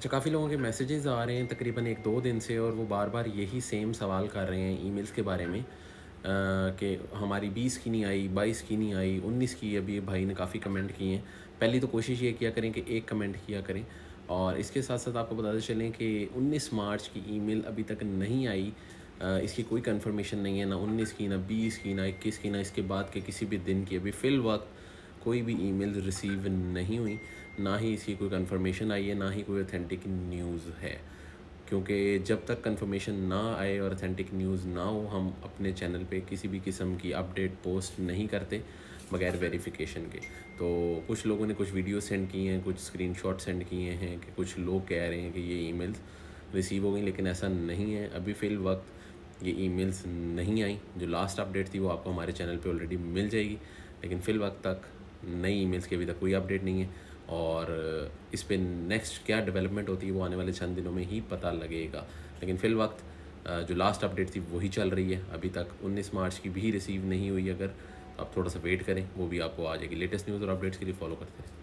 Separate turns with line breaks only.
अच्छा काफ़ी लोगों के मैसेजेस आ रहे हैं तकरीबन एक दो दिन से और वो बार बार यही सेम सवाल कर रहे हैं ईमेल्स के बारे में कि हमारी बीस की नहीं आई बाईस की नहीं आई उन्नीस की अभी भाई ने काफ़ी कमेंट किए हैं पहली तो कोशिश ये किया करें कि एक कमेंट किया करें और इसके साथ साथ आपको बताते चलें कि 19 मार्च की ईमेल अभी तक नहीं आई इसकी कोई कंफर्मेशन नहीं है ना 19 की ना 20 की ना 21 की ना इसके बाद के किसी भी दिन की अभी फ़िल वक्त कोई भी ईमेल रिसीव नहीं हुई ना ही इसकी कोई कंफर्मेशन आई है ना ही कोई ऑथेंटिक न्यूज़ है क्योंकि जब तक कंफर्मेशन ना आए और ऑथेंटिक न्यूज़ ना हो हम अपने चैनल पे किसी भी किस्म की अपडेट पोस्ट नहीं करते बगैर वेरिफिकेशन के तो कुछ लोगों ने कुछ वीडियो सेंड किए हैं कुछ स्क्रीनशॉट सेंड किए हैं कि कुछ लोग कह रहे हैं कि ये ई रिसीव हो गई लेकिन ऐसा नहीं है अभी फिल वक्त ये ईमेल्स नहीं आई जो लास्ट अपडेट थी वो आपको हमारे चैनल पे ऑलरेडी मिल जाएगी लेकिन फिल वक्त तक नई ईमेल्स की अभी तक कोई अपडेट नहीं है और इस पर नेक्स्ट क्या डेवलपमेंट होती है वो आने वाले चंद दिनों में ही पता लगेगा लेकिन फिल वक्त जो लास्ट अपडेट थी वही चल रही है अभी तक 19 मार्च की भी रिसीव नहीं हुई अगर तो आप थोड़ा सा वेट करें वो भी आपको आ जाएगी लेटेस्ट न्यूज़ और अपडेट्स के लिए फॉलो करते हैं